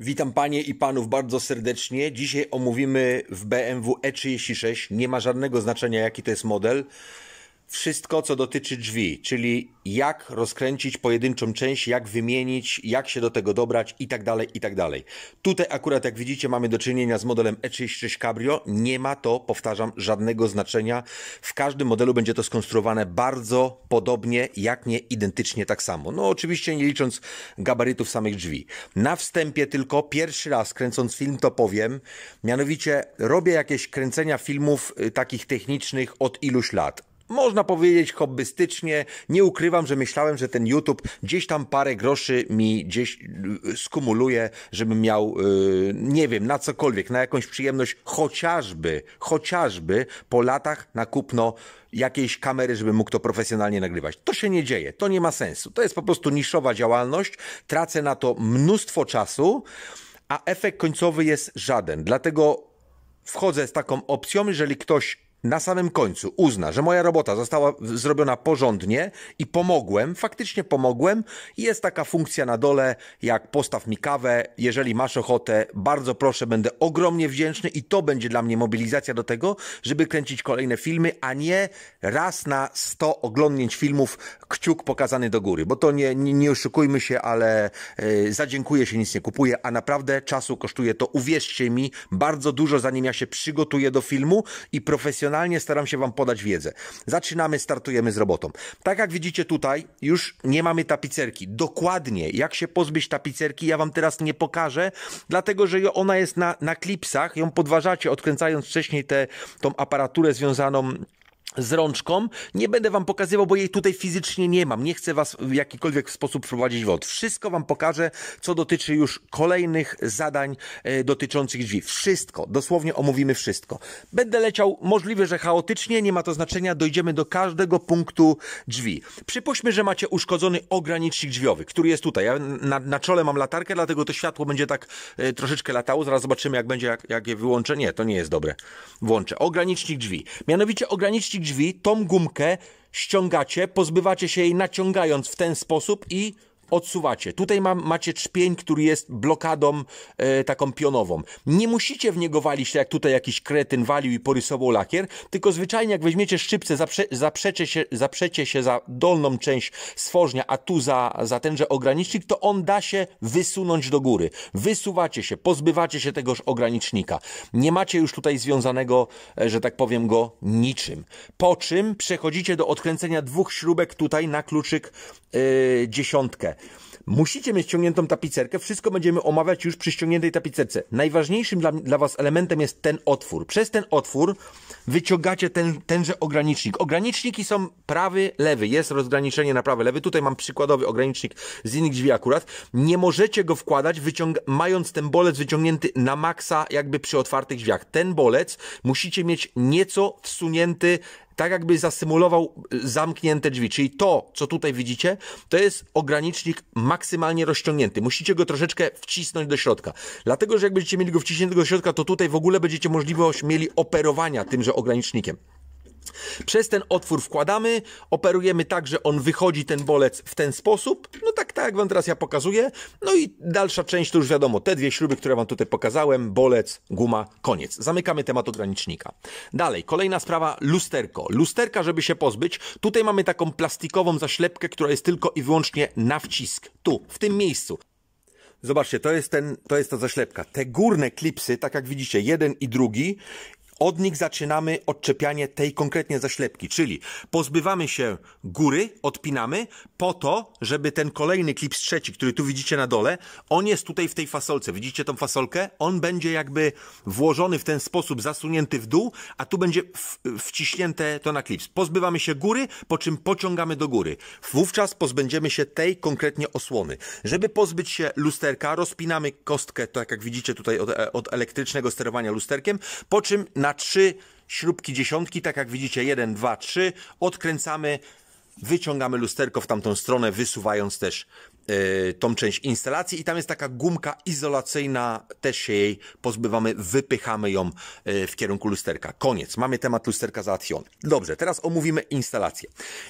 Witam panie i panów bardzo serdecznie. Dzisiaj omówimy w BMW E36, nie ma żadnego znaczenia jaki to jest model, wszystko, co dotyczy drzwi, czyli jak rozkręcić pojedynczą część, jak wymienić, jak się do tego dobrać i tak dalej, i tak dalej. Tutaj akurat, jak widzicie, mamy do czynienia z modelem E36 Cabrio. Nie ma to, powtarzam, żadnego znaczenia. W każdym modelu będzie to skonstruowane bardzo podobnie, jak nie identycznie tak samo. No oczywiście nie licząc gabarytów samych drzwi. Na wstępie tylko pierwszy raz kręcąc film to powiem, mianowicie robię jakieś kręcenia filmów y, takich technicznych od iluś lat można powiedzieć hobbystycznie, nie ukrywam, że myślałem, że ten YouTube gdzieś tam parę groszy mi gdzieś y, skumuluje, żebym miał, yy, nie wiem, na cokolwiek, na jakąś przyjemność, chociażby, chociażby po latach na kupno jakiejś kamery, żeby mógł to profesjonalnie nagrywać. To się nie dzieje, to nie ma sensu. To jest po prostu niszowa działalność, tracę na to mnóstwo czasu, a efekt końcowy jest żaden. Dlatego wchodzę z taką opcją, jeżeli ktoś na samym końcu uzna, że moja robota została zrobiona porządnie i pomogłem, faktycznie pomogłem, jest taka funkcja na dole, jak postaw mi kawę, jeżeli masz ochotę, bardzo proszę, będę ogromnie wdzięczny i to będzie dla mnie mobilizacja do tego, żeby kręcić kolejne filmy, a nie raz na 100 oglądnięć filmów kciuk pokazany do góry, bo to nie, nie, nie oszukujmy się, ale yy, zadziękuję się, nic nie kupuję, a naprawdę czasu kosztuje to, uwierzcie mi, bardzo dużo, zanim ja się przygotuję do filmu i profesjonalnie staram się Wam podać wiedzę. Zaczynamy, startujemy z robotą. Tak jak widzicie tutaj, już nie mamy tapicerki. Dokładnie, jak się pozbyć tapicerki, ja Wam teraz nie pokażę, dlatego, że ona jest na, na klipsach, ją podważacie, odkręcając wcześniej tę tą aparaturę związaną z rączką. Nie będę wam pokazywał, bo jej tutaj fizycznie nie mam. Nie chcę was w jakikolwiek sposób wprowadzić w od. Wszystko wam pokażę, co dotyczy już kolejnych zadań e, dotyczących drzwi. Wszystko, dosłownie omówimy wszystko. Będę leciał możliwe, że chaotycznie, nie ma to znaczenia, dojdziemy do każdego punktu drzwi. Przypuśćmy, że macie uszkodzony ogranicznik drzwiowy, który jest tutaj. Ja na, na czole mam latarkę, dlatego to światło będzie tak e, troszeczkę latało. Zaraz zobaczymy, jak będzie, jak, jak je wyłączę. Nie, to nie jest dobre. Włączę. Ogranicznik drzwi. Mianowicie ogranicznik drzwi, tą gumkę ściągacie, pozbywacie się jej naciągając w ten sposób i odsuwacie. Tutaj macie czpień, który jest blokadą e, taką pionową. Nie musicie w niego walić, tak jak tutaj jakiś kretyn walił i porysował lakier, tylko zwyczajnie jak weźmiecie szczypce, zaprze, zaprzecie, się, zaprzecie się za dolną część stworznia, a tu za, za tenże ogranicznik, to on da się wysunąć do góry. Wysuwacie się, pozbywacie się tegoż ogranicznika. Nie macie już tutaj związanego, e, że tak powiem, go niczym. Po czym przechodzicie do odkręcenia dwóch śrubek tutaj na kluczyk e, dziesiątkę. Musicie mieć ściągniętą tapicerkę, wszystko będziemy omawiać już przy ściągniętej tapicerce. Najważniejszym dla, dla Was elementem jest ten otwór. Przez ten otwór wyciągacie ten, tenże ogranicznik. Ograniczniki są prawy, lewy. Jest rozgraniczenie na prawy, lewy. Tutaj mam przykładowy ogranicznik z innych drzwi akurat. Nie możecie go wkładać, wyciąg- mając ten bolec wyciągnięty na maksa, jakby przy otwartych drzwiach. Ten bolec musicie mieć nieco wsunięty tak jakby zasymulował y, zamknięte drzwi. Czyli to, co tutaj widzicie, to jest ogranicznik maksymalnie rozciągnięty. Musicie go troszeczkę wcisnąć do środka. Dlatego, że jak będziecie mieli go wciśniętego do środka, to tutaj w ogóle będziecie możliwość mieli operowania tymże ogranicznikiem. Przez ten otwór wkładamy, operujemy tak, że on wychodzi ten bolec w ten sposób, no tak, tak jak wam teraz ja pokazuję. No i dalsza część to już wiadomo, te dwie śruby, które wam tutaj pokazałem, bolec, guma, koniec. Zamykamy temat ogranicznika. Dalej, kolejna sprawa, lusterko. Lusterka, żeby się pozbyć, tutaj mamy taką plastikową zaślepkę, która jest tylko i wyłącznie na wcisk. Tu, w tym miejscu. Zobaczcie, to jest, ten, to jest ta zaślepka. Te górne klipsy, tak jak widzicie, jeden i drugi, od nich zaczynamy odczepianie tej konkretnie zaślepki, czyli pozbywamy się góry, odpinamy po to, żeby ten kolejny klips trzeci, który tu widzicie na dole, on jest tutaj w tej fasolce. Widzicie tą fasolkę? On będzie jakby włożony w ten sposób, zasunięty w dół, a tu będzie wciśnięte to na klips. Pozbywamy się góry, po czym pociągamy do góry. Wówczas pozbędziemy się tej konkretnie osłony. Żeby pozbyć się lusterka, rozpinamy kostkę, tak jak widzicie tutaj od, e, od elektrycznego sterowania lusterkiem, po czym na na trzy śrubki dziesiątki, tak jak widzicie, jeden, dwa, trzy. odkręcamy wyciągamy lusterko w tamtą stronę, wysuwając też e, tą część instalacji i tam jest taka gumka izolacyjna, też się jej pozbywamy, wypychamy ją e, w kierunku lusterka. Koniec, mamy temat lusterka załatwiony. Dobrze, teraz omówimy instalację.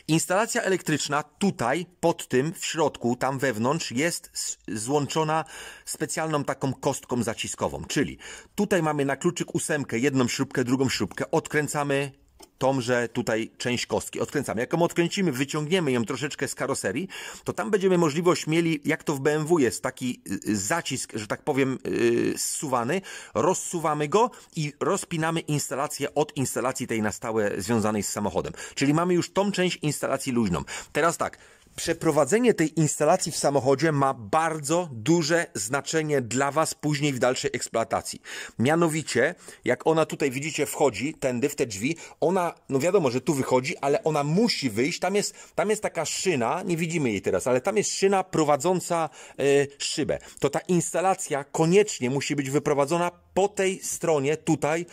Instalacja elektryczna tutaj, pod tym, w środku, tam wewnątrz jest złączona specjalną taką kostką zaciskową, czyli tutaj mamy na kluczyk ósemkę, jedną śrubkę, drugą śrubkę, odkręcamy tomże tutaj część kostki odkręcamy. Jak ją odkręcimy, wyciągniemy ją troszeczkę z karoserii, to tam będziemy możliwość mieli, jak to w BMW jest, taki y, y, zacisk, że tak powiem, yy, zsuwany. Rozsuwamy go i rozpinamy instalację od instalacji tej na stałe związanej z samochodem. Czyli mamy już tą część instalacji luźną. Teraz tak, przeprowadzenie tej instalacji w samochodzie ma bardzo duże znaczenie dla Was później w dalszej eksploatacji. Mianowicie, jak ona tutaj widzicie wchodzi, tędy w te drzwi, ona, no wiadomo, że tu wychodzi, ale ona musi wyjść. Tam jest, tam jest taka szyna, nie widzimy jej teraz, ale tam jest szyna prowadząca y, szybę. To ta instalacja koniecznie musi być wyprowadzona po tej stronie, tutaj,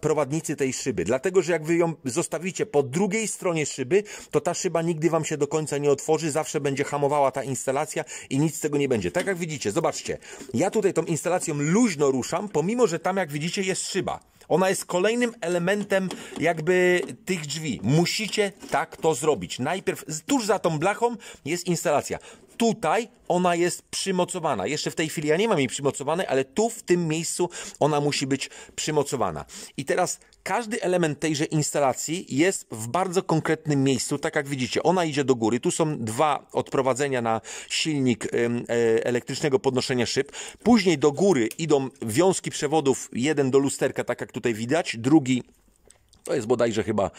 prowadnicy tej szyby. Dlatego, że jak wy ją zostawicie po drugiej stronie szyby, to ta szyba nigdy wam się do końca nie otworzy, zawsze będzie hamowała ta instalacja i nic z tego nie będzie. Tak jak widzicie, zobaczcie, ja tutaj tą instalacją luźno ruszam, pomimo, że tam jak widzicie jest szyba. Ona jest kolejnym elementem jakby tych drzwi. Musicie tak to zrobić. Najpierw tuż za tą blachą jest instalacja tutaj ona jest przymocowana. Jeszcze w tej chwili ja nie mam jej przymocowanej, ale tu w tym miejscu ona musi być przymocowana. I teraz każdy element tejże instalacji jest w bardzo konkretnym miejscu, tak jak widzicie. Ona idzie do góry, tu są dwa odprowadzenia na silnik e, elektrycznego podnoszenia szyb. Później do góry idą wiązki przewodów, jeden do lusterka, tak jak tutaj widać, drugi to jest bodajże chyba,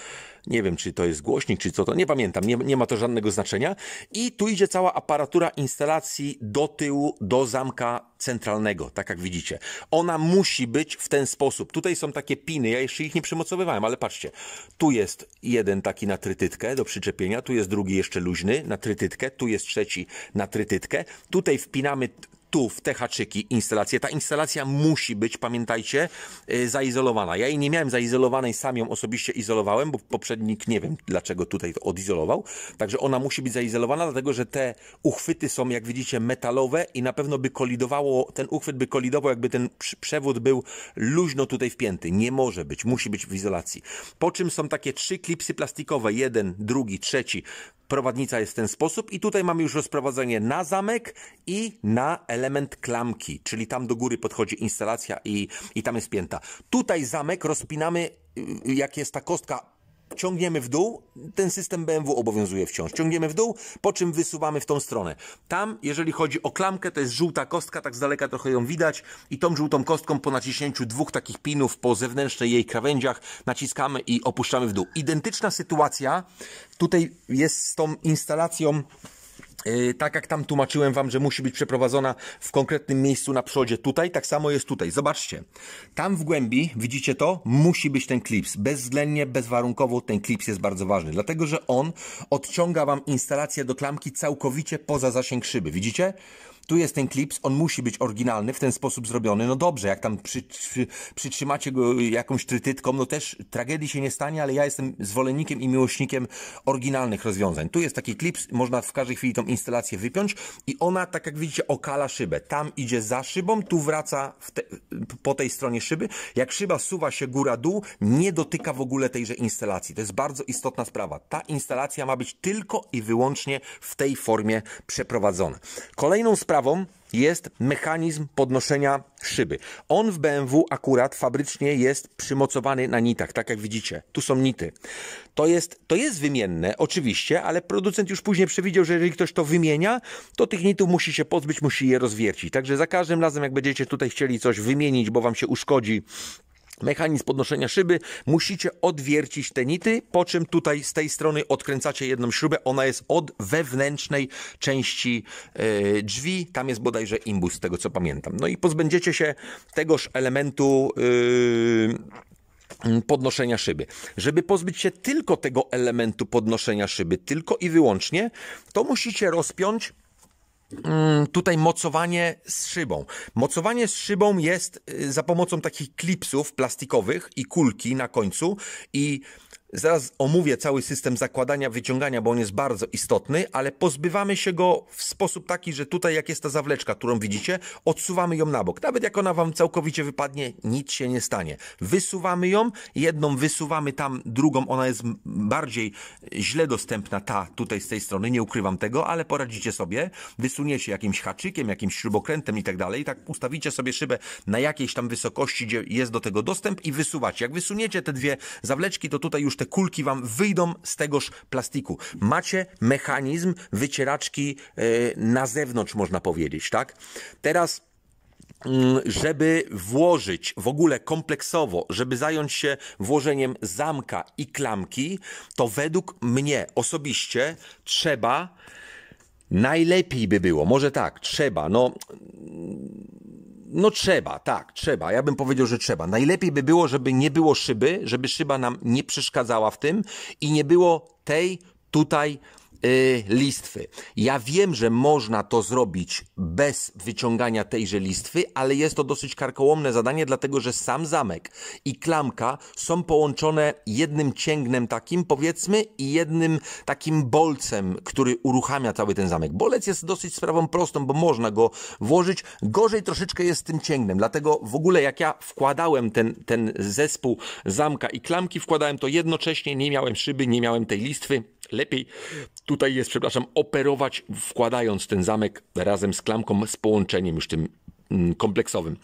nie wiem czy to jest głośnik, czy co to, nie pamiętam, nie, nie ma to żadnego znaczenia. I tu idzie cała aparatura instalacji do tyłu, do zamka centralnego, tak jak widzicie. Ona musi być w ten sposób. Tutaj są takie piny, ja jeszcze ich nie przymocowywałem, ale patrzcie. Tu jest jeden taki na trytytkę do przyczepienia, tu jest drugi jeszcze luźny na trytytkę, tu jest trzeci na trytytkę. Tutaj wpinamy tu w te haczyki instalację. Ta instalacja musi być, pamiętajcie, y, zaizolowana. Ja jej nie miałem zaizolowanej, sam ją osobiście izolowałem, bo poprzednik nie wiem dlaczego tutaj odizolował. Także ona musi być zaizolowana, dlatego że te uchwyty są, jak widzicie, metalowe i na pewno by kolidowało, ten uchwyt by kolidował, jakby ten przewód był luźno tutaj wpięty. Nie może być, musi być w izolacji. Po czym są takie trzy klipsy plastikowe, jeden, drugi, trzeci prowadnica jest w ten sposób i tutaj mamy już rozprowadzenie na zamek i na element klamki, czyli tam do góry podchodzi instalacja i, i tam jest pięta. Tutaj zamek rozpinamy, y, y, jak jest ta kostka ciągniemy w dół, ten system BMW obowiązuje wciąż. Ciągniemy w dół, po czym wysuwamy w tą stronę. Tam, jeżeli chodzi o klamkę, to jest żółta kostka, tak z daleka trochę ją widać i tą żółtą kostką po naciśnięciu dwóch takich pinów po zewnętrznej jej krawędziach naciskamy i opuszczamy w dół. Identyczna sytuacja tutaj jest z tą instalacją Y, tak jak tam tłumaczyłem wam, że musi być przeprowadzona w konkretnym miejscu na przodzie tutaj, tak samo jest tutaj. Zobaczcie. Tam w głębi, widzicie to? Musi być ten klips. Bezwzględnie, bezwarunkowo ten klips jest bardzo ważny, dlatego że on odciąga wam instalację do klamki całkowicie poza zasięg szyby. Widzicie? tu jest ten klips, on musi być oryginalny, w ten sposób zrobiony. No dobrze, jak tam przy, przy, przytrzymacie go jakąś trytytką, no też tragedii się nie stanie, ale ja jestem zwolennikiem i miłośnikiem oryginalnych rozwiązań. Tu jest taki klips, można w każdej chwili tą instalację wypiąć i ona, tak jak widzicie, okala szybę. Tam idzie za szybą, tu wraca te, po tej stronie szyby. Jak szyba suwa się góra-dół, nie dotyka w ogóle tejże instalacji. To jest bardzo istotna sprawa. Ta instalacja ma być tylko i wyłącznie w tej formie przeprowadzona. Kolejną sprawą sprawą jest mechanizm podnoszenia szyby. On w BMW akurat fabrycznie jest przymocowany na nitach, tak jak widzicie. Tu są nity. To jest, to jest wymienne, oczywiście, ale producent już później przewidział, że jeżeli ktoś to wymienia, to tych nitów musi się pozbyć, musi je rozwiercić. Także za każdym razem, jak będziecie tutaj chcieli coś wymienić, bo wam się uszkodzi mechanizm podnoszenia szyby, musicie odwiercić te nity, po czym tutaj z tej strony odkręcacie jedną śrubę, ona jest od wewnętrznej części yy, drzwi, tam jest bodajże imbus, z tego co pamiętam. No i pozbędziecie się tegoż elementu yy, podnoszenia szyby. Żeby pozbyć się tylko tego elementu podnoszenia szyby, tylko i wyłącznie, to musicie rozpiąć Mm, tutaj mocowanie z szybą. Mocowanie z szybą jest y, za pomocą takich klipsów plastikowych i kulki na końcu i Zaraz omówię cały system zakładania, wyciągania, bo on jest bardzo istotny, ale pozbywamy się go w sposób taki, że tutaj jak jest ta zawleczka, którą widzicie, odsuwamy ją na bok. Nawet jak ona wam całkowicie wypadnie, nic się nie stanie. Wysuwamy ją, jedną wysuwamy tam, drugą ona jest bardziej źle dostępna, ta tutaj z tej strony, nie ukrywam tego, ale poradzicie sobie. Wysuniecie jakimś haczykiem, jakimś śrubokrętem i tak dalej. I tak ustawicie sobie szybę na jakiejś tam wysokości, gdzie jest do tego dostęp i wysuwacie. Jak wysuniecie te dwie zawleczki, to tutaj już te te kulki wam wyjdą z tegoż plastiku. Macie mechanizm wycieraczki e, na zewnątrz, można powiedzieć, tak? Teraz mm, żeby włożyć w ogóle kompleksowo, żeby zająć się włożeniem zamka i klamki, to według mnie osobiście trzeba najlepiej by było, może tak, trzeba, no no trzeba, tak, trzeba. Ja bym powiedział, że trzeba. Najlepiej by było, żeby nie było szyby, żeby szyba nam nie przeszkadzała w tym i nie było tej tutaj Y, listwy. Ja wiem, że można to zrobić bez wyciągania tejże listwy, ale jest to dosyć karkołomne zadanie, dlatego że sam zamek i klamka są połączone jednym cięgnem takim, powiedzmy, i jednym takim bolcem, który uruchamia cały ten zamek. Bolec jest dosyć sprawą prostą, bo można go włożyć. Gorzej troszeczkę jest z tym cięgnem, dlatego w ogóle jak ja wkładałem ten, ten zespół zamka i klamki, wkładałem to jednocześnie, nie miałem szyby, nie miałem tej listwy. Lepiej tu tutaj jest, przepraszam, operować wkładając ten zamek razem z klamką, z połączeniem już tym mm, kompleksowym.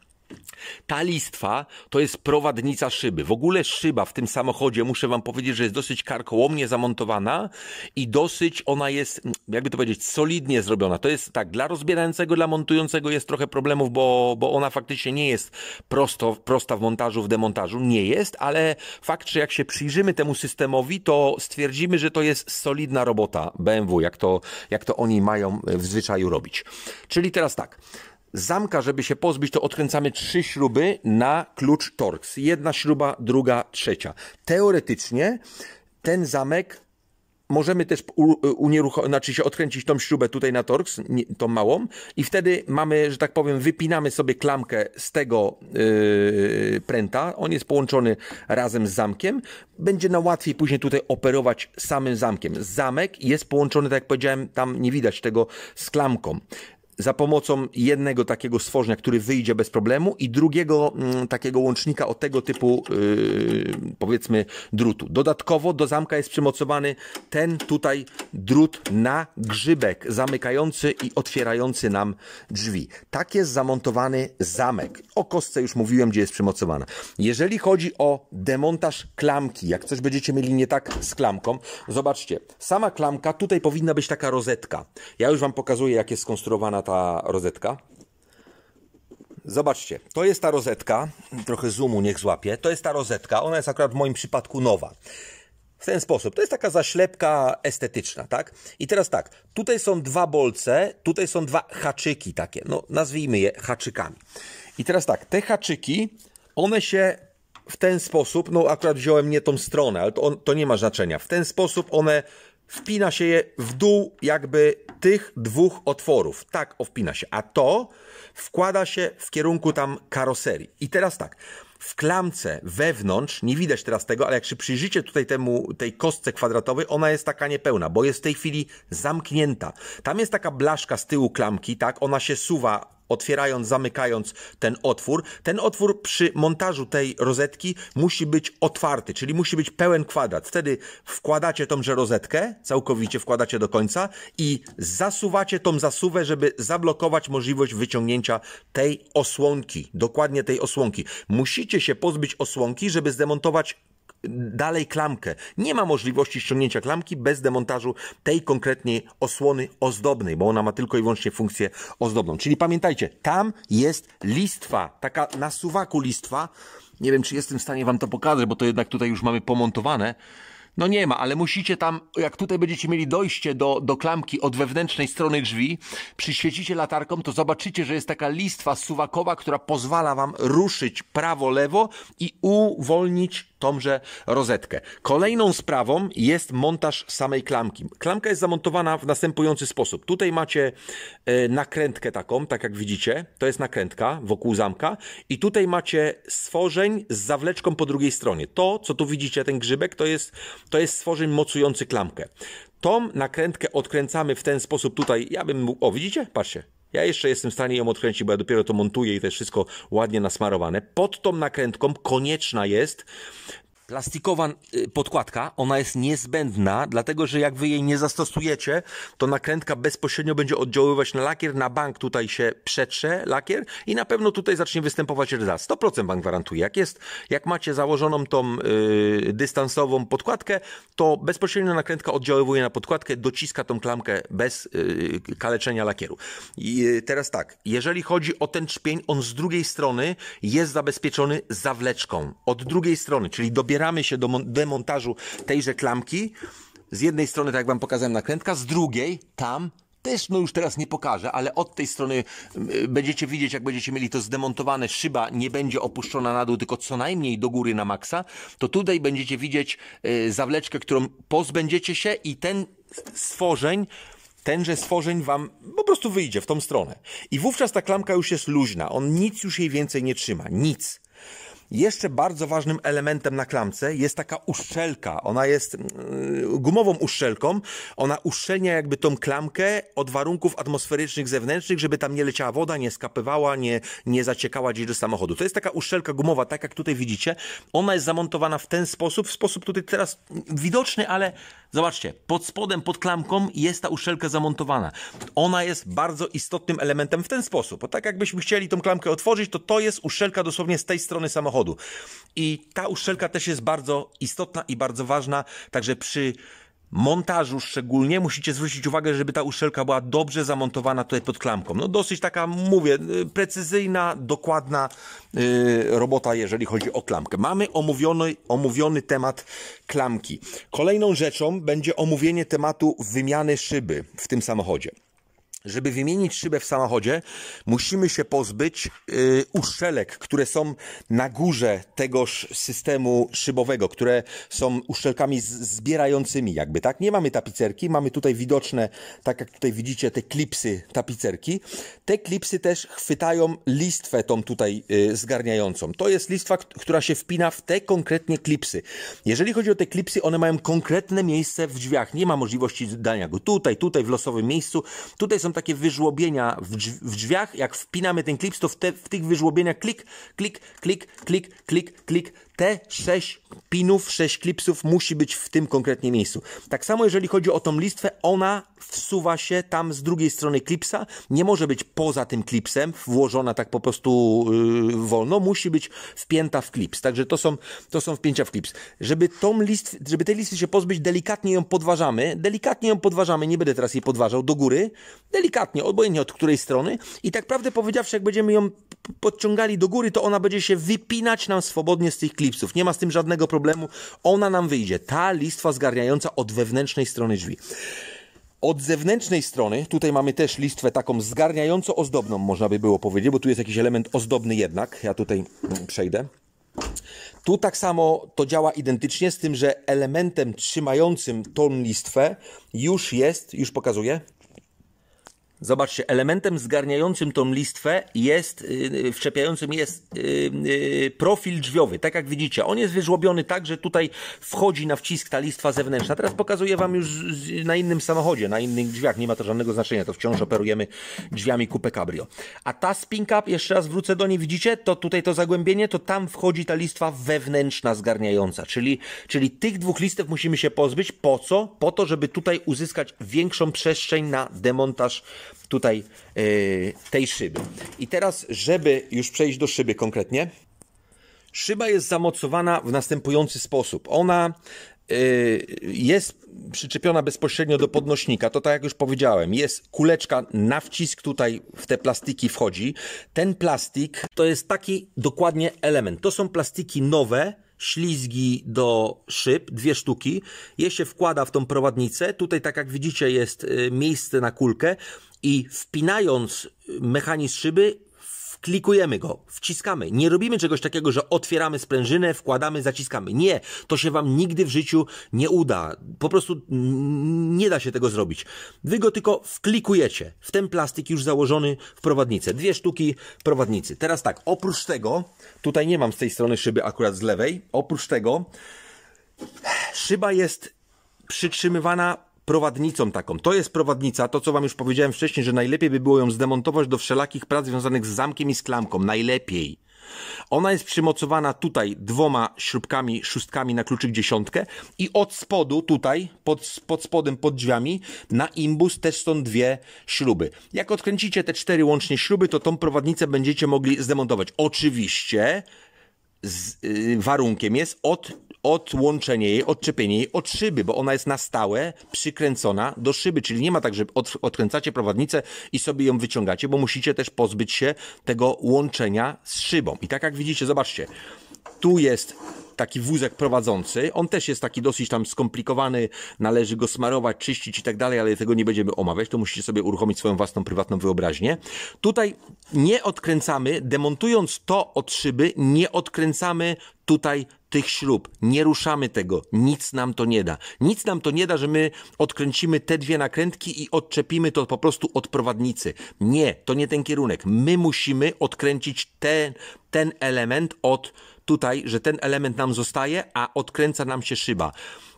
Ta listwa to jest prowadnica szyby. W ogóle szyba w tym samochodzie, muszę wam powiedzieć, że jest dosyć karkołomnie zamontowana i dosyć ona jest, mm, jakby to powiedzieć, solidnie zrobiona. To jest tak, dla rozbierającego, dla montującego jest trochę problemów, bo, bo ona faktycznie nie jest prosto, prosta w montażu, w demontażu. Nie jest, ale fakt, że jak się przyjrzymy temu systemowi, to stwierdzimy, że to jest solidna robota BMW, jak to, jak to oni mają w zwyczaju robić. Czyli teraz tak, zamka, żeby się pozbyć, to odkręcamy trzy śruby na klucz Torx. Jedna śruba, druga, trzecia. Teoretycznie ten zamek możemy też unieruchomić, znaczy się odkręcić tą śrubę tutaj na Torx, tą małą i wtedy mamy, że tak powiem, wypinamy sobie klamkę z tego yy, pręta. On jest połączony razem z zamkiem. Będzie nam łatwiej później tutaj operować samym zamkiem. Zamek jest połączony, tak jak powiedziałem, tam nie widać tego z klamką za pomocą jednego takiego stworzenia, który wyjdzie bez problemu i drugiego mm, takiego łącznika o tego typu yy, powiedzmy drutu. Dodatkowo do zamka jest przymocowany ten tutaj drut na grzybek zamykający i otwierający nam drzwi. Tak jest zamontowany zamek. O kostce już mówiłem, gdzie jest przymocowana. Jeżeli chodzi o demontaż klamki, jak coś będziecie mieli nie tak z klamką, zobaczcie, sama klamka, tutaj powinna być taka rozetka. Ja już Wam pokazuję, jak jest skonstruowana ta ta rozetka. Zobaczcie, to jest ta rozetka, trochę zoomu niech złapie, to jest ta rozetka, ona jest akurat w moim przypadku nowa. W ten sposób, to jest taka zaślepka estetyczna, tak? I teraz tak, tutaj są dwa bolce, tutaj są dwa haczyki takie, no nazwijmy je haczykami. I teraz tak, te haczyki, one się w ten sposób, no akurat wziąłem nie tą stronę, ale to, on, to nie ma znaczenia, w ten sposób one wpina się je w dół jakby tych dwóch otworów. Tak wpina się. A to wkłada się w kierunku tam karoserii. I teraz tak, w klamce wewnątrz, nie widać teraz tego, ale jak się przyjrzycie tutaj temu, tej kostce kwadratowej, ona jest taka niepełna, bo jest w tej chwili zamknięta. Tam jest taka blaszka z tyłu klamki, tak, ona się suwa otwierając, zamykając ten otwór. Ten otwór przy montażu tej rozetki musi być otwarty, czyli musi być pełen kwadrat. Wtedy wkładacie tąże rozetkę, całkowicie wkładacie do końca i zasuwacie tą zasuwę, żeby zablokować możliwość wyciągnięcia tej osłonki, dokładnie tej osłonki. Musicie się pozbyć osłonki, żeby zdemontować dalej klamkę. Nie ma możliwości ściągnięcia klamki bez demontażu tej konkretnie osłony ozdobnej, bo ona ma tylko i wyłącznie funkcję ozdobną. Czyli pamiętajcie, tam jest listwa, taka na suwaku listwa. Nie wiem, czy jestem w stanie Wam to pokazać, bo to jednak tutaj już mamy pomontowane. No nie ma, ale musicie tam, jak tutaj będziecie mieli dojście do, do klamki od wewnętrznej strony drzwi, przyświecicie latarką, to zobaczycie, że jest taka listwa suwakowa, która pozwala wam ruszyć prawo-lewo i uwolnić tąże rozetkę. Kolejną sprawą jest montaż samej klamki. Klamka jest zamontowana w następujący sposób. Tutaj macie e, nakrętkę taką, tak jak widzicie, to jest nakrętka wokół zamka i tutaj macie stworzeń z zawleczką po drugiej stronie. To, co tu widzicie, ten grzybek, to jest, to jest stworzeń mocujący klamkę. Tą nakrętkę odkręcamy w ten sposób tutaj, ja bym mógł, o widzicie, patrzcie, ja jeszcze jestem w stanie ją odkręcić, bo ja dopiero to montuję i to jest wszystko ładnie nasmarowane. Pod tą nakrętką konieczna jest plastikowa y, podkładka, ona jest niezbędna, dlatego że jak wy jej nie zastosujecie, to nakrętka bezpośrednio będzie oddziaływać na lakier, na bank tutaj się przetrze lakier i na pewno tutaj zacznie występować rdza. 100% bank gwarantuje. Jak jest, jak macie założoną tą yy, dystansową podkładkę, to bezpośrednio nakrętka oddziaływuje na podkładkę, dociska tą klamkę bez yy, kaleczenia lakieru. I y, teraz tak, jeżeli chodzi o ten czpień, on z drugiej strony jest zabezpieczony zawleczką. Od drugiej strony, czyli dobieramy dobieramy się do demontażu tejże klamki. Z jednej strony, tak jak Wam pokazałem, nakrętka, z drugiej tam też no już teraz nie pokażę, ale od tej strony y, będziecie widzieć, jak będziecie mieli to zdemontowane, szyba nie będzie opuszczona na dół, tylko co najmniej do góry na maksa, to tutaj będziecie widzieć y, zawleczkę, którą pozbędziecie się i ten stworzeń, tenże stworzeń wam po prostu wyjdzie w tą stronę. I wówczas ta klamka już jest luźna, on nic już jej więcej nie trzyma, nic. Jeszcze bardzo ważnym elementem na klamce jest taka uszczelka. Ona jest mm, gumową uszczelką. Ona uszczelnia jakby tą klamkę od warunków atmosferycznych zewnętrznych, żeby tam nie leciała woda, nie skapywała, nie, nie zaciekała gdzieś do samochodu. To jest taka uszczelka gumowa, tak jak tutaj widzicie. Ona jest zamontowana w ten sposób, w sposób tutaj teraz widoczny, ale Zobaczcie, pod spodem, pod klamką jest ta uszczelka zamontowana. Ona jest bardzo istotnym elementem w ten sposób, bo tak jakbyśmy chcieli tą klamkę otworzyć, to to jest uszczelka dosłownie z tej strony samochodu. I ta uszczelka też jest bardzo istotna i bardzo ważna, także przy montażu szczególnie musicie zwrócić uwagę, żeby ta uszczelka była dobrze zamontowana tutaj pod klamką. No dosyć taka, mówię, y, precyzyjna, dokładna yy, robota, jeżeli chodzi o klamkę. Mamy omówiony, omówiony temat klamki. Kolejną rzeczą będzie omówienie tematu wymiany szyby w tym samochodzie żeby wymienić szybę w samochodzie, musimy się pozbyć y, uszczelek, które są na górze tegoż systemu szybowego, które są uszczelkami zbierającymi jakby, tak? Nie mamy tapicerki, mamy tutaj widoczne, tak jak tutaj widzicie, te klipsy tapicerki. Te klipsy też chwytają listwę tą tutaj y, zgarniającą. To jest listwa, która się wpina w te konkretnie klipsy. Jeżeli chodzi o te klipsy, one mają konkretne miejsce w drzwiach. Nie ma możliwości dania go tutaj, tutaj, w losowym miejscu. Tutaj są są takie wyżłobienia w, drzw w drzwiach. Jak wpinamy ten klips, to w, te, w tych wyżłobieniach klik, klik, klik, klik, klik, klik, te sześć pinów, sześć klipsów musi być w tym konkretnie miejscu. Tak samo jeżeli chodzi o tą listwę, ona wsuwa się tam z drugiej strony klipsa, nie może być poza tym klipsem, włożona tak po prostu yy, wolno, musi być wpięta w klips. Także to są, to są wpięcia w klips. Żeby, tą list, żeby tej listy się pozbyć, delikatnie ją podważamy, delikatnie ją podważamy, nie będę teraz jej podważał, do góry, delikatnie, obojętnie od której strony i tak prawdę powiedziawszy, jak będziemy ją podciągali do góry, to ona będzie się wypinać nam swobodnie z tych klipsów. Nie ma z tym żadnego problemu. Ona nam wyjdzie. Ta listwa zgarniająca od wewnętrznej strony drzwi. Od zewnętrznej strony, tutaj mamy też listwę taką zgarniająco ozdobną, można by było powiedzieć, bo tu jest jakiś element ozdobny jednak. Ja tutaj mm, przejdę. Tu tak samo to działa identycznie, z tym, że elementem trzymającym tą listwę już jest, już pokazuję, Zobaczcie, elementem zgarniającym tą listwę jest, yy, jest yy, yy, profil drzwiowy. Tak jak widzicie, on jest wyżłobiony tak, że tutaj wchodzi na wcisk ta listwa zewnętrzna. Teraz pokazuję Wam już z, na innym samochodzie, na innych drzwiach. Nie ma to żadnego znaczenia, to wciąż operujemy drzwiami Coupe Cabrio. A ta spin jeszcze raz wrócę do niej, widzicie? To tutaj to zagłębienie, to tam wchodzi ta listwa wewnętrzna zgarniająca. Czyli, czyli tych dwóch listew musimy się pozbyć. Po co? Po to, żeby tutaj uzyskać większą przestrzeń na demontaż tutaj y, tej szyby. I teraz, żeby już przejść do szyby konkretnie, szyba jest zamocowana w następujący sposób. Ona y, jest przyczepiona bezpośrednio do podnośnika, to tak jak już powiedziałem, jest kuleczka na wcisk tutaj w te plastiki wchodzi. Ten plastik to jest taki dokładnie element. To są plastiki nowe, ślizgi do szyb, dwie sztuki. Je się wkłada w tą prowadnicę. Tutaj tak jak widzicie jest y, miejsce na kulkę i wpinając y, mechanizm szyby, klikujemy go, wciskamy. Nie robimy czegoś takiego, że otwieramy sprężynę, wkładamy, zaciskamy. Nie, to się wam nigdy w życiu nie uda. Po prostu nie da się tego zrobić. Wy go tylko wklikujecie w ten plastik już założony w prowadnicę. Dwie sztuki prowadnicy. Teraz tak, oprócz tego, tutaj nie mam z tej strony szyby akurat z lewej, oprócz tego szyba jest przytrzymywana prowadnicą taką. To jest prowadnica, to co wam już powiedziałem wcześniej, że najlepiej by było ją zdemontować do wszelakich prac związanych z zamkiem i z klamką. Najlepiej. Ona jest przymocowana tutaj dwoma śrubkami, szóstkami na kluczyk dziesiątkę i od spodu tutaj, pod, pod spodem, pod drzwiami, na imbus też są dwie śruby. Jak odkręcicie te cztery łącznie śruby, to tą prowadnicę będziecie mogli zdemontować. Oczywiście z, yy, warunkiem jest od odłączenie jej, odczepienie jej od szyby, bo ona jest na stałe przykręcona do szyby, czyli nie ma tak, że od, odkręcacie prowadnicę i sobie ją wyciągacie, bo musicie też pozbyć się tego łączenia z szybą. I tak jak widzicie, zobaczcie, tu jest taki wózek prowadzący. On też jest taki dosyć tam skomplikowany, należy go smarować, czyścić i tak dalej, ale tego nie będziemy omawiać. To musicie sobie uruchomić swoją własną, prywatną wyobraźnię. Tutaj nie odkręcamy, demontując to od szyby, nie odkręcamy tutaj tych śrub. Nie ruszamy tego. Nic nam to nie da. Nic nam to nie da, że my odkręcimy te dwie nakrętki i odczepimy to po prostu od prowadnicy. Nie, to nie ten kierunek. My musimy odkręcić ten, ten element od tutaj, że ten element nam zostaje, a odkręca nam się szyba.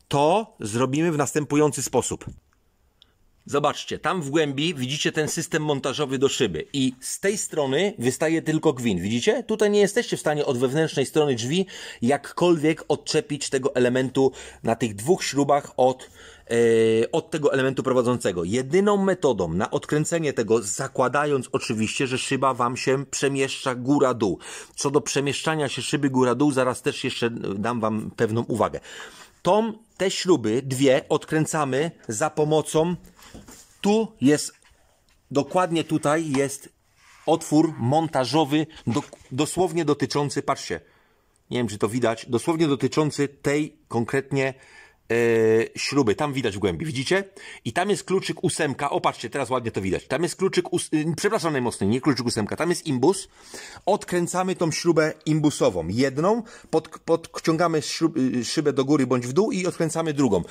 To zrobimy w następujący sposób. Zobaczcie, tam w głębi widzicie ten system montażowy do szyby i z tej strony wystaje tylko gwint. Widzicie? Tutaj nie jesteście w stanie od wewnętrznej strony drzwi jakkolwiek odczepić tego elementu na tych dwóch śrubach od, yy, od tego elementu prowadzącego. Jedyną metodą na odkręcenie tego, zakładając oczywiście, że szyba Wam się przemieszcza góra-dół. Co do przemieszczania się szyby góra-dół, zaraz też jeszcze dam Wam pewną uwagę. Tą, te śruby, dwie, odkręcamy za pomocą tu jest, dokładnie tutaj jest otwór montażowy, do, dosłownie dotyczący, patrzcie, nie wiem czy to widać, dosłownie dotyczący tej konkretnie e, śruby. Tam widać w głębi, widzicie? I tam jest kluczyk ósemka, opatrzcie, teraz ładnie to widać. Tam jest kluczyk, ós... Y, przepraszam najmocniej, nie kluczyk ósemka, tam jest imbus. Odkręcamy tą śrubę imbusową. Jedną, pod, podciągamy śrub, y, szybę do góry bądź w dół i odkręcamy drugą.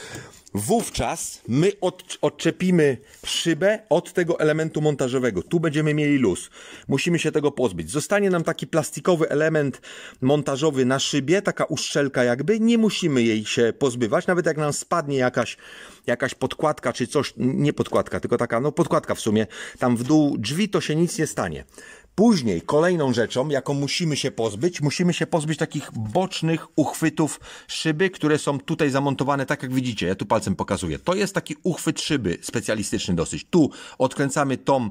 Wówczas my od, odczepimy szybę od tego elementu montażowego. Tu będziemy mieli luz. Musimy się tego pozbyć. Zostanie nam taki plastikowy element montażowy na szybie, taka uszczelka jakby. Nie musimy jej się pozbywać. Nawet jak nam spadnie jakaś, jakaś podkładka czy coś, nie podkładka, tylko taka no podkładka w sumie, tam w dół drzwi, to się nic nie stanie. Później kolejną rzeczą, jaką musimy się pozbyć, musimy się pozbyć takich bocznych uchwytów szyby, które są tutaj zamontowane, tak jak widzicie, ja tu palcem pokazuję. To jest taki uchwyt szyby specjalistyczny dosyć. Tu odkręcamy tą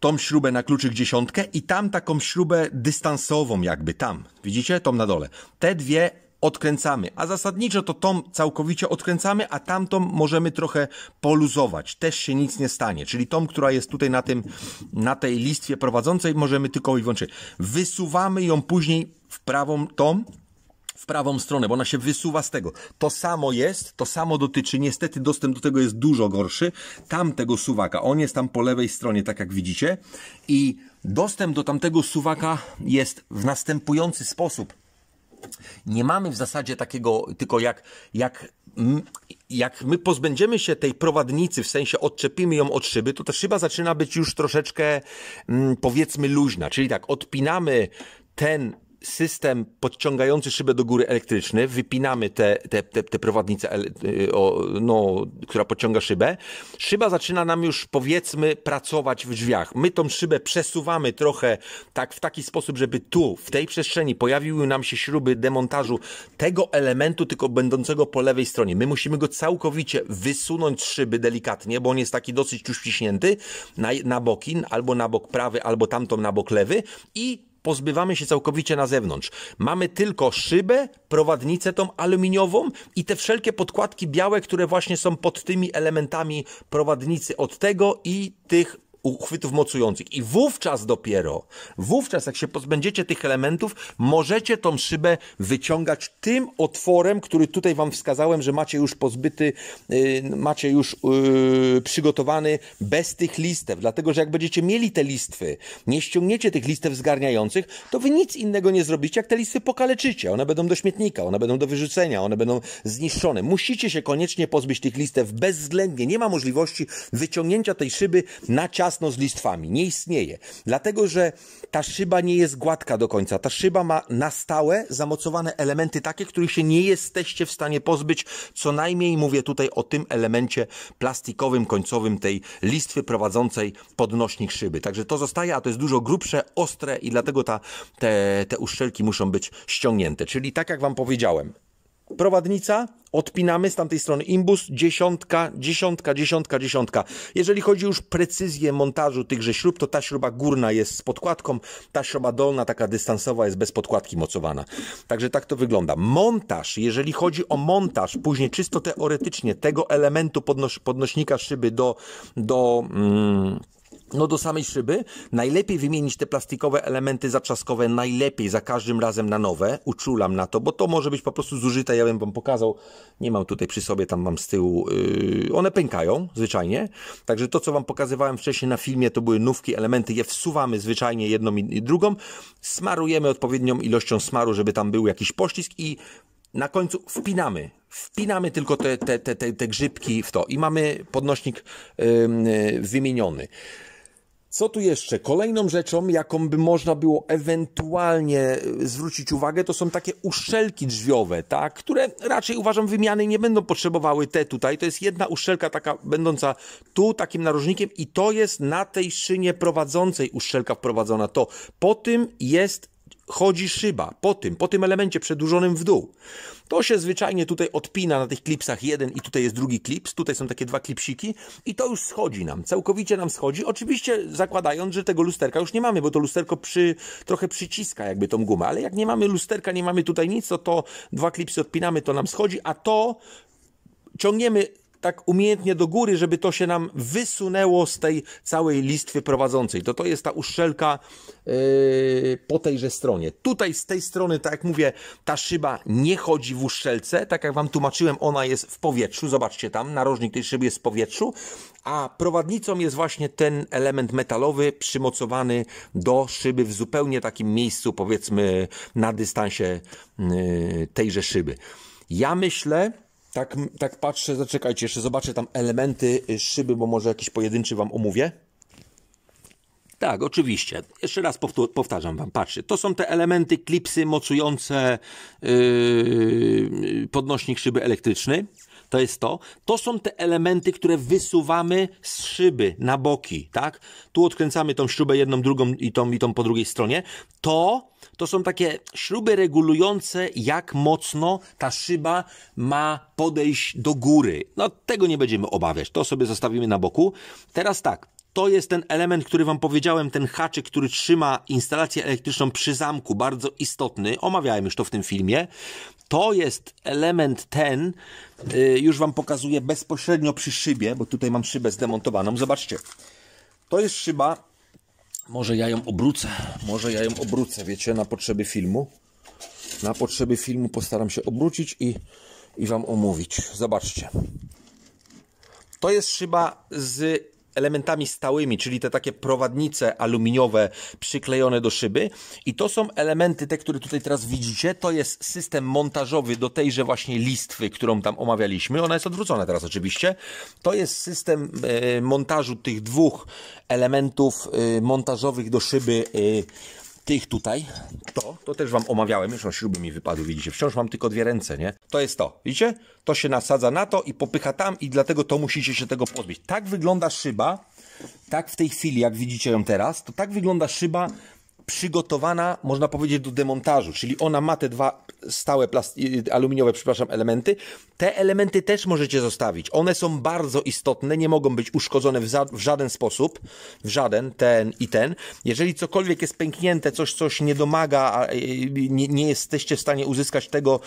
tą śrubę na kluczyk dziesiątkę i tam taką śrubę dystansową jakby tam. Widzicie? Tą na dole. Te dwie odkręcamy, a zasadniczo to tą całkowicie odkręcamy, a tamtą możemy trochę poluzować, też się nic nie stanie, czyli tą, która jest tutaj na tym, na tej listwie prowadzącej możemy tylko i wyłącznie, wysuwamy ją później w prawą tą, w prawą stronę, bo ona się wysuwa z tego. To samo jest, to samo dotyczy, niestety dostęp do tego jest dużo gorszy, tamtego suwaka, on jest tam po lewej stronie, tak jak widzicie i dostęp do tamtego suwaka jest w następujący sposób nie mamy w zasadzie takiego, tylko jak, jak, jak my pozbędziemy się tej prowadnicy, w sensie odczepimy ją od szyby, to ta szyba zaczyna być już troszeczkę, powiedzmy, luźna. Czyli tak, odpinamy ten system podciągający szybę do góry elektryczny, wypinamy tę te, te, te, prowadnicę, y, no, która podciąga szybę. Szyba zaczyna nam już, powiedzmy, pracować w drzwiach. My tą szybę przesuwamy trochę tak w taki sposób, żeby tu, w tej przestrzeni pojawiły nam się śruby demontażu tego elementu, tylko będącego po lewej stronie. My musimy go całkowicie wysunąć z szyby delikatnie, bo on jest taki dosyć już wciśnięty na, na albo na bok prawy, albo tamtą na bok lewy i pozbywamy się całkowicie na zewnątrz. Mamy tylko szybę, prowadnicę tą aluminiową i te wszelkie podkładki białe, które właśnie są pod tymi elementami prowadnicy od tego i tych uchwytów mocujących. I wówczas dopiero, wówczas jak się pozbędziecie tych elementów, możecie tą szybę wyciągać tym otworem, który tutaj wam wskazałem, że macie już pozbyty, yy, macie już yy, przygotowany bez tych listew. Dlatego, że jak będziecie mieli te listwy, nie ściągniecie tych listew zgarniających, to wy nic innego nie zrobicie, jak te listy pokaleczycie. One będą do śmietnika, one będą do wyrzucenia, one będą zniszczone. Musicie się koniecznie pozbyć tych listew bezwzględnie. Nie ma możliwości wyciągnięcia tej szyby na czas jasno z listwami. Nie istnieje. Dlatego, że ta szyba nie jest gładka do końca. Ta szyba ma na stałe zamocowane elementy takie, których się nie jesteście w stanie pozbyć. Co najmniej mówię tutaj o tym elemencie plastikowym, końcowym tej listwy prowadzącej podnośnik szyby. Także to zostaje, a to jest dużo grubsze, ostre i dlatego ta, te, te uszczelki muszą być ściągnięte. Czyli tak jak wam powiedziałem, prowadnica, odpinamy z tamtej strony imbus, dziesiątka, dziesiątka, dziesiątka, dziesiątka. Jeżeli chodzi już o precyzję montażu tychże śrub, to ta śruba górna jest z podkładką, ta śruba dolna, taka dystansowa, jest bez podkładki mocowana. Także tak to wygląda. Montaż, jeżeli chodzi o montaż, później czysto teoretycznie tego elementu podnoś podnośnika szyby do, do mm, no do samej szyby najlepiej wymienić te plastikowe elementy zaczaskowe najlepiej za każdym razem na nowe. Uczulam na to, bo to może być po prostu zużyte. Ja bym wam pokazał. Nie mam tutaj przy sobie, tam mam z tyłu. Yy, one pękają zwyczajnie. Także to, co wam pokazywałem wcześniej na filmie, to były nówki, elementy. Je wsuwamy zwyczajnie jedną i drugą. Smarujemy odpowiednią ilością smaru, żeby tam był jakiś poślizg i na końcu wpinamy. Wpinamy tylko te, te, te, te, te grzybki w to i mamy podnośnik yy, wymieniony. Co tu jeszcze? Kolejną rzeczą, jaką by można było ewentualnie e, zwrócić uwagę, to są takie uszczelki drzwiowe, tak? które raczej uważam wymiany nie będą potrzebowały te tutaj. To jest jedna uszczelka taka będąca tu takim narożnikiem i to jest na tej szynie prowadzącej uszczelka wprowadzona. To po tym jest chodzi szyba po tym, po tym elemencie przedłużonym w dół. To się zwyczajnie tutaj odpina na tych klipsach jeden i tutaj jest drugi klips, tutaj są takie dwa klipsiki i to już schodzi nam, całkowicie nam schodzi, oczywiście zakładając, że tego lusterka już nie mamy, bo to lusterko przy, trochę przyciska jakby tą gumę, ale jak nie mamy lusterka, nie mamy tutaj nic, to, to dwa klipsy odpinamy, to nam schodzi, a to ciągniemy tak umiejętnie do góry, żeby to się nam wysunęło z tej całej listwy prowadzącej. To to jest ta uszczelka yy, po tejże stronie. Tutaj z tej strony, tak jak mówię, ta szyba nie chodzi w uszczelce. Tak jak Wam tłumaczyłem, ona jest w powietrzu. Zobaczcie tam, narożnik tej szyby jest w powietrzu, a prowadnicą jest właśnie ten element metalowy przymocowany do szyby w zupełnie takim miejscu, powiedzmy na dystansie yy, tejże szyby. Ja myślę, tak, tak patrzę, zaczekajcie, jeszcze zobaczę tam elementy y, szyby, bo może jakiś pojedynczy Wam omówię. Tak, oczywiście. Jeszcze raz powtarzam Wam, patrzcie, to są te elementy klipsy mocujące yy, podnośnik szyby elektryczny to jest to. To są te elementy, które wysuwamy z szyby na boki, tak? Tu odkręcamy tą śrubę jedną, drugą i tą, i tą po drugiej stronie. To, to są takie śruby regulujące, jak mocno ta szyba ma podejść do góry. No, tego nie będziemy obawiać. To sobie zostawimy na boku. Teraz tak, to jest ten element, który Wam powiedziałem, ten haczyk, który trzyma instalację elektryczną przy zamku, bardzo istotny. Omawiałem już to w tym filmie to jest element ten, y, już Wam pokazuję bezpośrednio przy szybie, bo tutaj mam szybę zdemontowaną. Zobaczcie, to jest szyba, może ja ją obrócę, może ja ją obrócę, wiecie, na potrzeby filmu. Na potrzeby filmu postaram się obrócić i, i Wam omówić. Zobaczcie. To jest szyba z elementami stałymi, czyli te takie prowadnice aluminiowe przyklejone do szyby. I to są elementy, te, które tutaj teraz widzicie, to jest system montażowy do tejże właśnie listwy, którą tam omawialiśmy. Ona jest odwrócona teraz oczywiście. To jest system e, montażu tych dwóch elementów e, montażowych do szyby e, tych tutaj. To, to też wam omawiałem, już o śruby mi wypadły, widzicie, wciąż mam tylko dwie ręce, nie? To jest to, widzicie? To się nasadza na to i popycha tam i dlatego to musicie się tego pozbyć. Tak wygląda szyba, tak w tej chwili, jak widzicie ją teraz, to tak wygląda szyba przygotowana, można powiedzieć, do demontażu, czyli ona ma te dwa stałe y, y, aluminiowe, przepraszam, elementy. Te elementy też możecie zostawić. One są bardzo istotne, nie mogą być uszkodzone w, w żaden sposób, w żaden, ten i ten. Jeżeli cokolwiek jest pęknięte, coś, coś nie domaga, y, nie, nie jesteście w stanie uzyskać tego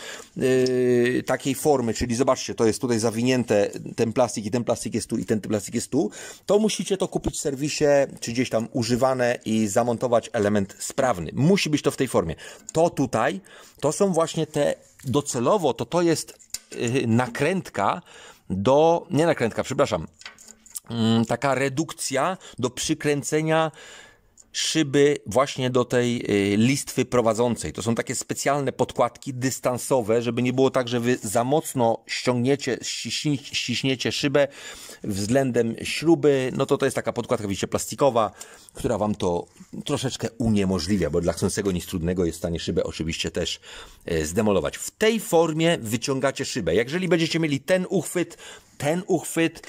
takiej formy, czyli zobaczcie, to jest tutaj zawinięte, ten plastik i ten plastik jest tu i ten plastik jest tu, to musicie to kupić w serwisie, czy gdzieś tam używane i zamontować elementy sprawny. Musi być to w tej formie. To tutaj, to są właśnie te docelowo, to to jest y, nakrętka do, nie nakrętka, przepraszam, mm, taka redukcja do przykręcenia szyby właśnie do tej y, listwy prowadzącej. To są takie specjalne podkładki dystansowe, żeby nie było tak, że wy za mocno ściągniecie, ściśniecie szybę względem śruby. No to to jest taka podkładka, widzicie, plastikowa, która wam to troszeczkę uniemożliwia, bo dla chcącego nic trudnego jest w stanie szybę oczywiście też y, zdemolować. W tej formie wyciągacie szybę. Jeżeli będziecie mieli ten uchwyt, ten uchwyt,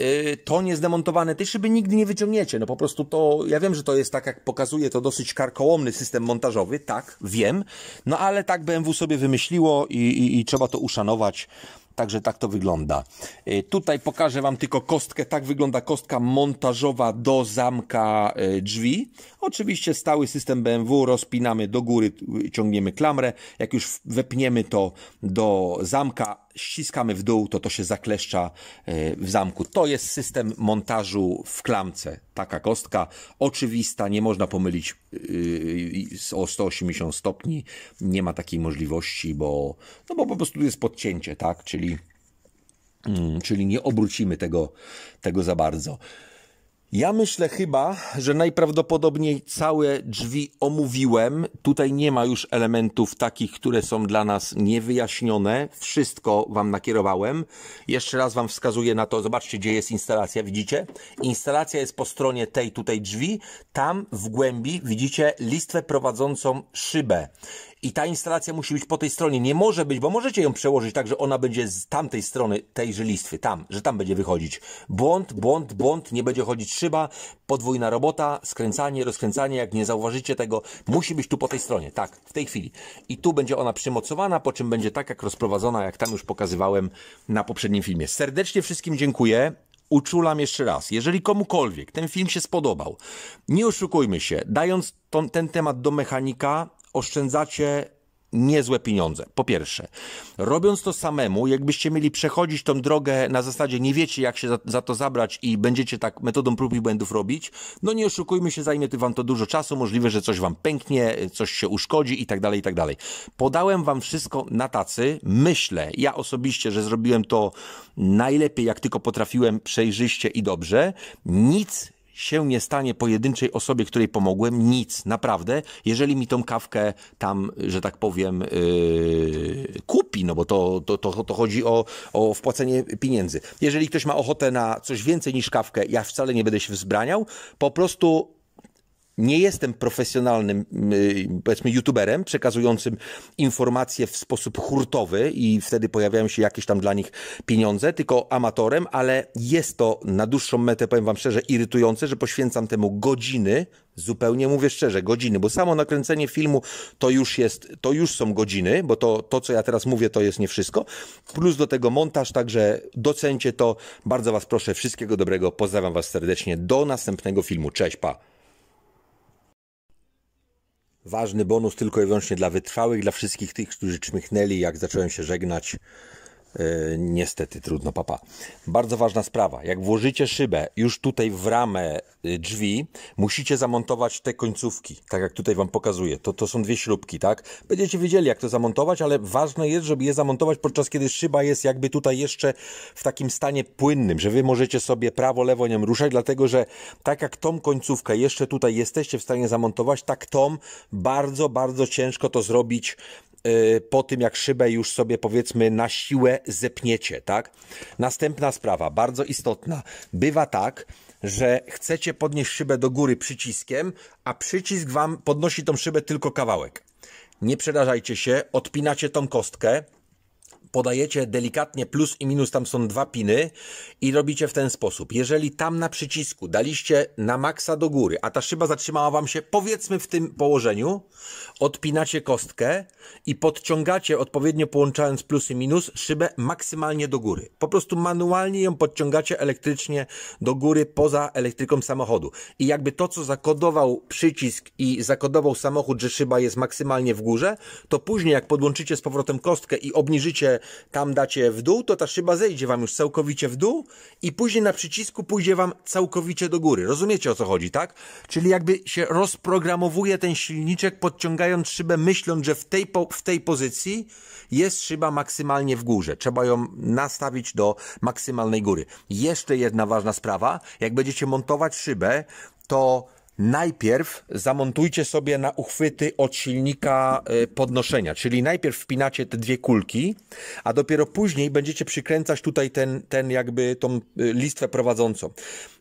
Y, to niezdemontowane tej szyby nigdy nie wyciągniecie. No po prostu to, ja wiem, że to jest tak, jak pokazuje to dosyć karkołomny system montażowy, tak, wiem, no ale tak BMW sobie wymyśliło i, i, i trzeba to uszanować. Także tak to wygląda. Y, tutaj pokażę Wam tylko kostkę. Tak wygląda kostka montażowa do zamka y, drzwi. Oczywiście stały system BMW rozpinamy do góry, ciągniemy klamrę. Jak już wepniemy to do zamka, ściskamy w dół, to to się zakleszcza e, w zamku. To jest system montażu w klamce. Taka kostka oczywista, nie można pomylić e, o 180 stopni, nie ma takiej możliwości, bo, no bo po prostu jest podcięcie, tak? Czyli, mm, czyli nie obrócimy tego, tego za bardzo. Ja myślę chyba, że najprawdopodobniej całe drzwi omówiłem. Tutaj nie ma już elementów takich, które są dla nas niewyjaśnione. Wszystko Wam nakierowałem. Jeszcze raz Wam wskazuję na to. Zobaczcie, gdzie jest instalacja. Widzicie? Instalacja jest po stronie tej tutaj drzwi. Tam w głębi widzicie listwę prowadzącą szybę. I ta instalacja musi być po tej stronie. Nie może być, bo możecie ją przełożyć tak, że ona będzie z tamtej strony tejże listwy, tam, że tam będzie wychodzić. Błąd, błąd, błąd, nie będzie chodzić szyba, podwójna robota, skręcanie, rozkręcanie, jak nie zauważycie tego, musi być tu po tej stronie, tak, w tej chwili. I tu będzie ona przymocowana, po czym będzie tak jak rozprowadzona, jak tam już pokazywałem na poprzednim filmie. Serdecznie wszystkim dziękuję. Uczulam jeszcze raz, jeżeli komukolwiek ten film się spodobał, nie oszukujmy się, dając ton, ten temat do mechanika, oszczędzacie niezłe pieniądze. Po pierwsze, robiąc to samemu, jakbyście mieli przechodzić tą drogę na zasadzie nie wiecie, jak się za, za, to zabrać i będziecie tak metodą prób i błędów robić, no nie oszukujmy się, zajmie to wam to dużo czasu, możliwe, że coś wam pęknie, coś się uszkodzi i tak dalej, i tak dalej. Podałem wam wszystko na tacy. Myślę, ja osobiście, że zrobiłem to najlepiej, jak tylko potrafiłem, przejrzyście i dobrze. Nic się nie stanie pojedynczej osobie, której pomogłem, nic, naprawdę, jeżeli mi tą kawkę tam, że tak powiem, yy, kupi, no bo to, to, to, to chodzi o, o wpłacenie pieniędzy. Jeżeli ktoś ma ochotę na coś więcej niż kawkę, ja wcale nie będę się wzbraniał, po prostu nie jestem profesjonalnym, y, powiedzmy, youtuberem przekazującym informacje w sposób hurtowy i wtedy pojawiają się jakieś tam dla nich pieniądze, tylko amatorem, ale jest to na dłuższą metę, powiem wam szczerze, irytujące, że poświęcam temu godziny, zupełnie mówię szczerze, godziny, bo samo nakręcenie filmu to już jest, to już są godziny, bo to, to co ja teraz mówię, to jest nie wszystko, plus do tego montaż, także docencie to, bardzo was proszę, wszystkiego dobrego, pozdrawiam was serdecznie, do następnego filmu, cześć, pa! Ważny bonus tylko i wyłącznie dla wytrwałych, dla wszystkich tych, którzy czmychnęli, jak zacząłem się żegnać. E, niestety trudno, papa. Bardzo ważna sprawa. Jak włożycie szybę już tutaj w ramę e, drzwi, musicie zamontować te końcówki, tak jak tutaj Wam pokazuję. To, to są dwie śrubki, tak? Będziecie wiedzieli, jak to zamontować, ale ważne jest, żeby je zamontować podczas kiedy szyba jest jakby tutaj jeszcze w takim stanie płynnym, że Wy możecie sobie prawo, lewo nią ruszać, dlatego że tak jak tą końcówkę jeszcze tutaj jesteście w stanie zamontować, tak tą bardzo, bardzo ciężko to zrobić Y, po tym, jak szybę już sobie powiedzmy na siłę zepniecie, tak? Następna sprawa, bardzo istotna. Bywa tak, że chcecie podnieść szybę do góry przyciskiem, a przycisk wam podnosi tą szybę tylko kawałek. Nie przerażajcie się, odpinacie tą kostkę, podajecie delikatnie plus i minus, tam są dwa piny i robicie w ten sposób. Jeżeli tam na przycisku daliście na maksa do góry, a ta szyba zatrzymała wam się powiedzmy w tym położeniu, odpinacie kostkę i podciągacie odpowiednio połączając plus i minus szybę maksymalnie do góry. Po prostu manualnie ją podciągacie elektrycznie do góry poza elektryką samochodu. I jakby to, co zakodował przycisk i zakodował samochód, że szyba jest maksymalnie w górze, to później jak podłączycie z powrotem kostkę i obniżycie tam dacie w dół, to ta szyba zejdzie Wam już całkowicie w dół i później na przycisku pójdzie Wam całkowicie do góry. Rozumiecie o co chodzi, tak? Czyli jakby się rozprogramowuje ten silniczek, podciągając szybę, myśląc, że w tej, po, w tej pozycji jest szyba maksymalnie w górze. Trzeba ją nastawić do maksymalnej góry. Jeszcze jedna ważna sprawa, jak będziecie montować szybę, to najpierw zamontujcie sobie na uchwyty od silnika e, podnoszenia, czyli najpierw wpinacie te dwie kulki, a dopiero później będziecie przykręcać tutaj ten, ten jakby tą e, listwę prowadzącą.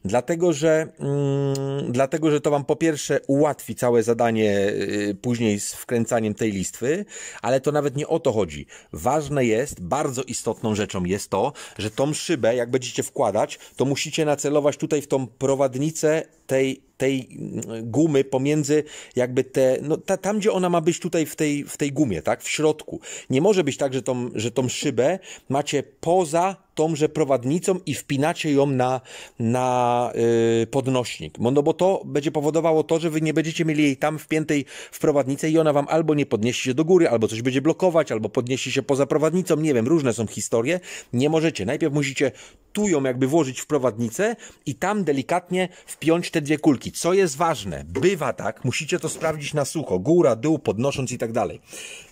Dlatego że, mm, dlatego, że to Wam po pierwsze ułatwi całe zadanie e, później z wkręcaniem tej listwy, ale to nawet nie o to chodzi. Ważne jest, bardzo istotną rzeczą jest to, że tą szybę, jak będziecie wkładać, to musicie nacelować tutaj w tą prowadnicę tej, tej mm, gumy pomiędzy jakby te, no ta, tam gdzie ona ma być tutaj w tej, w tej gumie, tak, w środku. Nie może być tak, że tą, że tą szybę macie poza tąże prowadnicą i wpinacie ją na, na yy, podnośnik. No bo to będzie powodowało to, że wy nie będziecie mieli jej tam wpiętej w prowadnicę i ona wam albo nie podniesie się do góry, albo coś będzie blokować, albo podniesie się poza prowadnicą. Nie wiem, różne są historie. Nie możecie. Najpierw musicie tu ją jakby włożyć w prowadnicę i tam delikatnie wpiąć te dwie kulki. Co jest ważne, bywa tak, musicie to sprawdzić na sucho, góra, dół, podnosząc i tak dalej,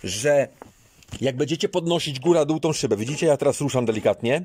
że jak będziecie podnosić góra-dół tą szybę, widzicie, ja teraz ruszam delikatnie,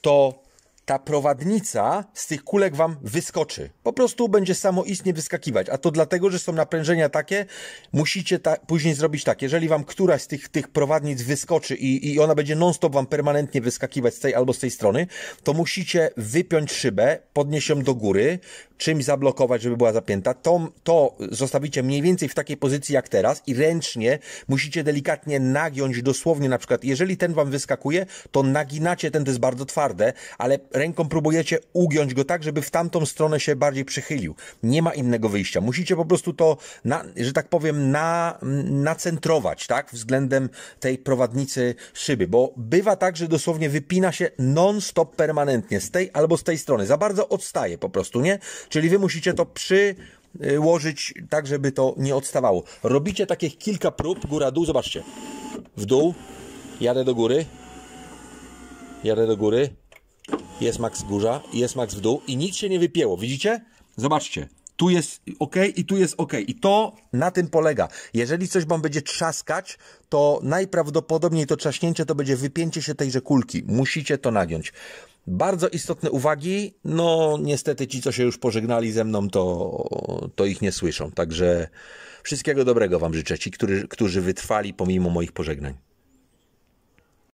to ta prowadnica z tych kulek wam wyskoczy. Po prostu będzie samoistnie wyskakiwać. A to dlatego, że są naprężenia takie, musicie ta, później zrobić tak. Jeżeli wam któraś z tych, tych prowadnic wyskoczy i, i ona będzie non-stop wam permanentnie wyskakiwać z tej albo z tej strony, to musicie wypiąć szybę, podnieść ją do góry, czymś zablokować, żeby była zapięta. To, to zostawicie mniej więcej w takiej pozycji jak teraz i ręcznie musicie delikatnie nagiąć dosłownie na przykład, jeżeli ten wam wyskakuje, to naginacie ten, to jest bardzo twarde, ale ręką próbujecie ugiąć go tak, żeby w tamtą stronę się bardziej przychylił. Nie ma innego wyjścia. Musicie po prostu to, na, że tak powiem, na, nacentrować, tak, względem tej prowadnicy szyby, bo bywa tak, że dosłownie wypina się non-stop permanentnie z tej albo z tej strony. Za bardzo odstaje po prostu, nie? Czyli wy musicie to przyłożyć tak, żeby to nie odstawało. Robicie takich kilka prób, góra-dół, zobaczcie. W dół, jadę do góry, jadę do góry, jest max górza, jest max w dół i nic się nie wypięło, widzicie? Zobaczcie, tu jest ok i tu jest ok. I to na tym polega. Jeżeli coś wam będzie trzaskać, to najprawdopodobniej to trzaśnięcie to będzie wypięcie się tejże kulki. Musicie to nagiąć. Bardzo istotne uwagi, no niestety ci, co się już pożegnali ze mną, to, to ich nie słyszą. Także wszystkiego dobrego Wam życzę, ci, którzy, którzy wytrwali pomimo moich pożegnań.